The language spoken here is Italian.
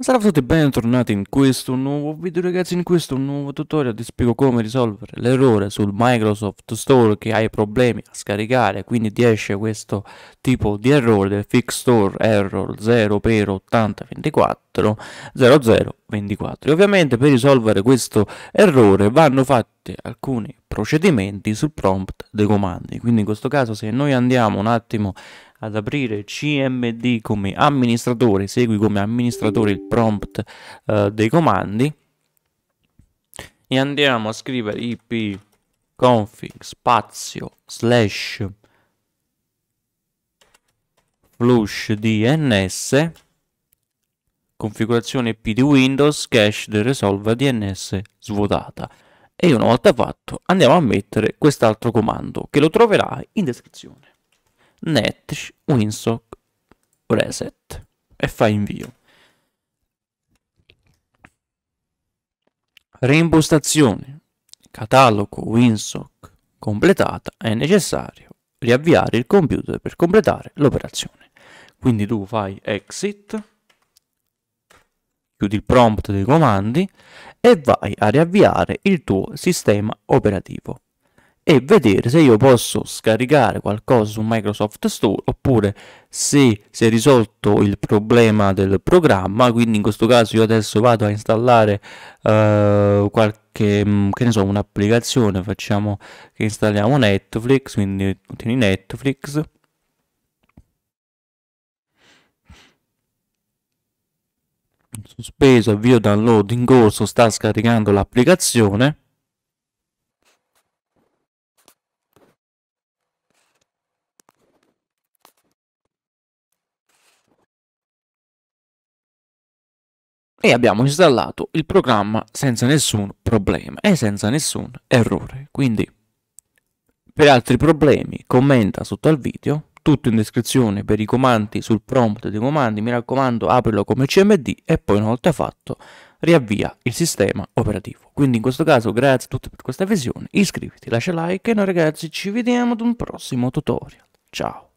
Salve a tutti e bentornati in questo nuovo video ragazzi, in questo nuovo tutorial ti spiego come risolvere l'errore sul Microsoft Store che hai problemi a scaricare, quindi ti esce questo tipo di errore del Fix Store Error 0x8024 0024. E ovviamente per risolvere questo errore vanno fatti alcuni procedimenti sul prompt dei comandi, quindi in questo caso se noi andiamo un attimo ad aprire cmd come amministratore, segui come amministratore il prompt eh, dei comandi e andiamo a scrivere ip config spazio slash flush dns configurazione IP di Windows cache del resolver DNS svuotata. E una volta fatto andiamo a mettere quest'altro comando che lo troverai in descrizione netsh winsock reset e fa invio. Reimpostazione catalogo winsock completata è necessario riavviare il computer per completare l'operazione. Quindi tu fai exit, chiudi il prompt dei comandi e vai a riavviare il tuo sistema operativo e vedere se io posso scaricare qualcosa su Microsoft Store oppure se si è risolto il problema del programma quindi in questo caso io adesso vado a installare uh, qualche mm, che ne so un'applicazione facciamo che installiamo Netflix quindi ottieni Netflix sospeso avvio download in corso sta scaricando l'applicazione e abbiamo installato il programma senza nessun problema e senza nessun errore. Quindi per altri problemi commenta sotto al video, tutto in descrizione per i comandi sul prompt dei comandi, mi raccomando aprilo come cmd e poi una volta fatto riavvia il sistema operativo. Quindi in questo caso grazie a tutti per questa visione, iscriviti, lascia like e noi ragazzi ci vediamo ad un prossimo tutorial. Ciao!